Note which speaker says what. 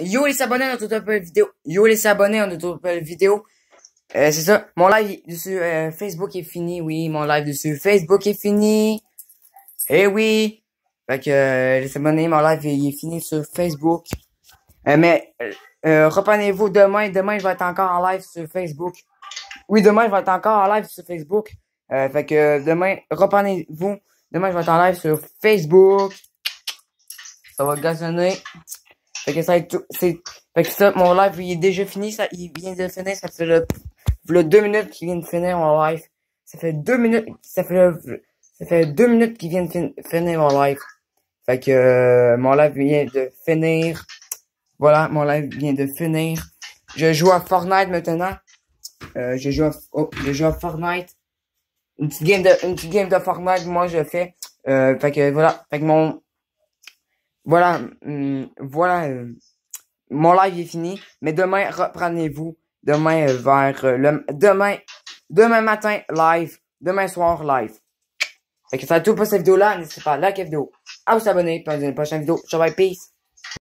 Speaker 1: Yo les abonnés, on est vidéo. Yo les abonnés, on est vidéo. Euh, c'est ça. Mon live sur euh, Facebook est fini. Oui, mon live sur Facebook est fini. Eh oui. Fait que euh, les abonnés, mon live est fini sur Facebook. mais reprenez-vous demain. Demain, je vais être encore en live sur Facebook. Oui, demain, je vais être encore en live sur Facebook. fait que demain, reprenez-vous. Demain, je vais être en live sur Facebook. Ça va gazonner. Fait que ça c'est fait que ça mon live il est déjà fini ça il vient de finir ça fait le, le deux minutes qu'il vient de finir mon live ça fait deux minutes ça fait le, ça fait deux minutes qu'il vient de finir mon live fait que euh, mon live vient de finir voilà mon live vient de finir je joue à Fortnite maintenant euh, je joue à, oh, je joue à Fortnite une petite game de une game de Fortnite moi je fais euh, fait que voilà fait que mon voilà, hum, voilà. Euh, mon live est fini, mais demain, reprenez-vous. Demain euh, vers euh, le demain demain matin live, demain soir live. Fait que ça tout pour cette vidéo là, n'hésitez pas à liker la vidéo, à vous abonner, puis une prochaine vidéo. Ciao bye, peace.